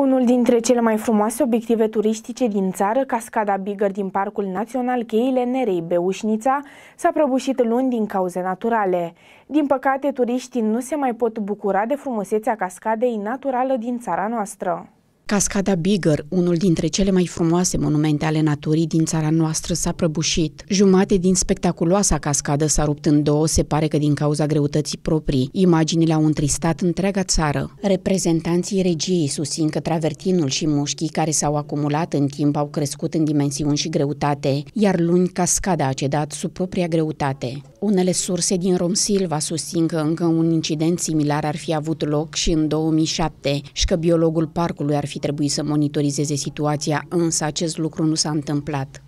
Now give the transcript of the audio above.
Unul dintre cele mai frumoase obiective turistice din țară, cascada Bigger din Parcul Național Cheile Nerei Beușnița, s-a prăbușit luni din cauze naturale. Din păcate, turiștii nu se mai pot bucura de frumusețea cascadei naturală din țara noastră. Cascada Bigger, unul dintre cele mai frumoase monumente ale naturii din țara noastră, s-a prăbușit. Jumate din spectaculoasa cascadă s-a rupt în două, se pare că din cauza greutății proprii. Imaginile au întristat întreaga țară. Reprezentanții regiei susțin că travertinul și mușchii care s-au acumulat în timp au crescut în dimensiuni și greutate, iar luni cascada a cedat sub propria greutate. Unele surse din Romsilva susțin că încă un incident similar ar fi avut loc și în 2007 și că biologul parcului ar fi trebuit să monitorizeze situația, însă acest lucru nu s-a întâmplat.